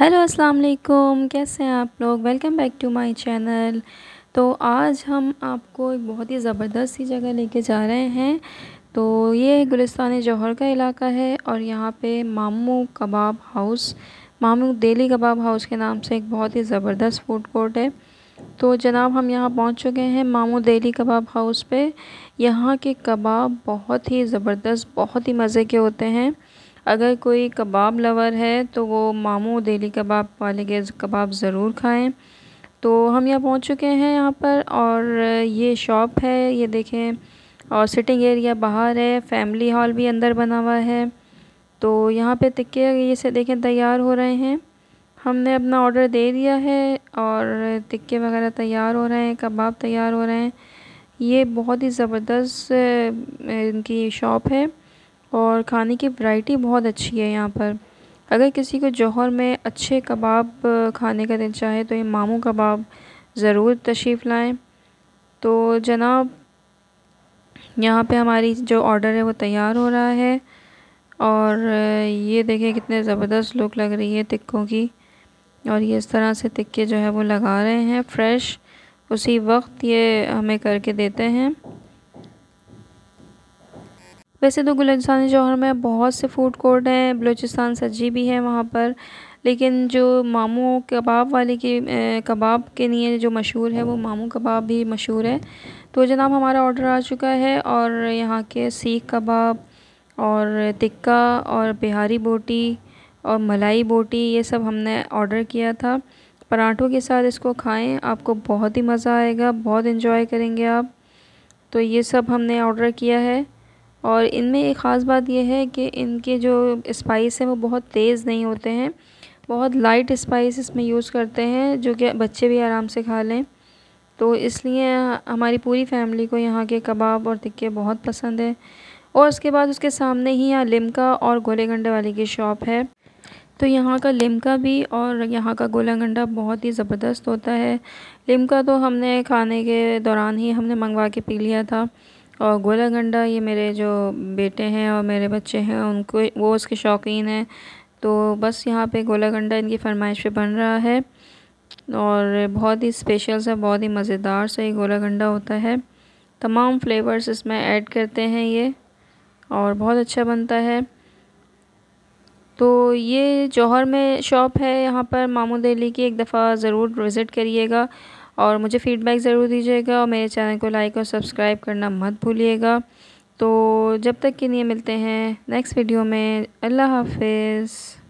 hello अस्सलाम वालेकुम कैसे हैं आप लोग welcome back to my channel तो आज हम आपको एक बहुत ही ज़बरदस्त सी जगह लेके जा रहे हैं तो ये गुलिस्तान जौहर का इलाका है और यहाँ पे Mamu Kabab House Mamu Daily Kabab House के नाम से एक बहुत ही ज़बरदस्त फूड कोर्ट है तो जनाब हम यहाँ पहुँच चुके हैं मामू डेली कबाब हाउस पर यहाँ के कबाब बहुत ही ज़बरदस्त बहुत ही मज़े के होते हैं अगर कोई कबाब लवर है तो वो मामू दिल्ली कबाब वाले के कबाब ज़रूर खाएं तो हम यहाँ पहुँच चुके हैं यहाँ पर और ये शॉप है ये देखें और सिटिंग एरिया बाहर है फैमिली हॉल भी अंदर बना हुआ है तो यहाँ पे तिक्के ये से देखें तैयार हो रहे हैं हमने अपना ऑर्डर दे दिया है और तिक्के वगैरह तैयार हो रहे हैं कबाब तैयार हो रहे हैं ये बहुत ही ज़बरदस्त इनकी शॉप है और खाने की वैरायटी बहुत अच्छी है यहाँ पर अगर किसी को जौहर में अच्छे कबाब खाने का दिल चाहे तो ये मामू कबाब ज़रूर तशरीफ़ लाएँ तो जनाब यहाँ पे हमारी जो ऑर्डर है वो तैयार हो रहा है और ये देखें कितने ज़बरदस्त लुक लग रही है टिक्कों की और ये इस तरह से टिक्के जो है वो लगा रहे हैं फ्रेश उसी वक्त ये हमें करके देते हैं वैसे तो गुलस्तान जौहर में बहुत से फूड कोर्ट हैं बलूचिस्तान सज्जी भी है वहाँ पर लेकिन जो मामू कबाब वाले के कबाब के लिए जो मशहूर है वो मामू कबाब भी मशहूर है तो जनाब हमारा ऑर्डर आ चुका है और यहाँ के सीख कबाब और टिक्का और बिहारी बोटी और मलाई बोटी ये सब हमने ऑर्डर किया था पराठों के साथ इसको खाएं आपको बहुत ही मज़ा आएगा बहुत इन्जॉय करेंगे आप तो ये सब हमने ऑर्डर किया है और इनमें एक ख़ास बात यह है कि इनके जो स्पाइस हैं वो बहुत तेज़ नहीं होते हैं बहुत लाइट स्पाइस इसमें यूज़ करते हैं जो कि बच्चे भी आराम से खा लें तो इसलिए हमारी पूरी फैमिली को यहाँ के कबाब और टिक्के बहुत पसंद है और उसके बाद उसके सामने ही यहाँ लिमका और गोले गंडे वाले की शॉप है तो यहाँ का लिमका भी और यहाँ का गोला गंडा बहुत ही ज़बरदस्त होता है लिमका तो हमने खाने के दौरान ही हमने मंगवा के पी लिया था और गोला गंडा ये मेरे जो बेटे हैं और मेरे बच्चे हैं उनको वो उसके शौकीन हैं तो बस यहाँ पे गोला गंडा इनकी फरमाइश पे बन रहा है और बहुत ही स्पेशल सा बहुत ही मज़ेदार सा ये गोला गंडा होता है तमाम फ्लेवर्स इसमें ऐड करते हैं ये और बहुत अच्छा बनता है तो ये जौहर में शॉप है यहाँ पर मामू दिल्ली की एक दफ़ा ज़रूर विज़िट करिएगा और मुझे फ़ीडबैक ज़रूर दीजिएगा और मेरे चैनल को लाइक और सब्सक्राइब करना मत भूलिएगा तो जब तक के लिए मिलते हैं नेक्स्ट वीडियो में अल्लाह हाफिज़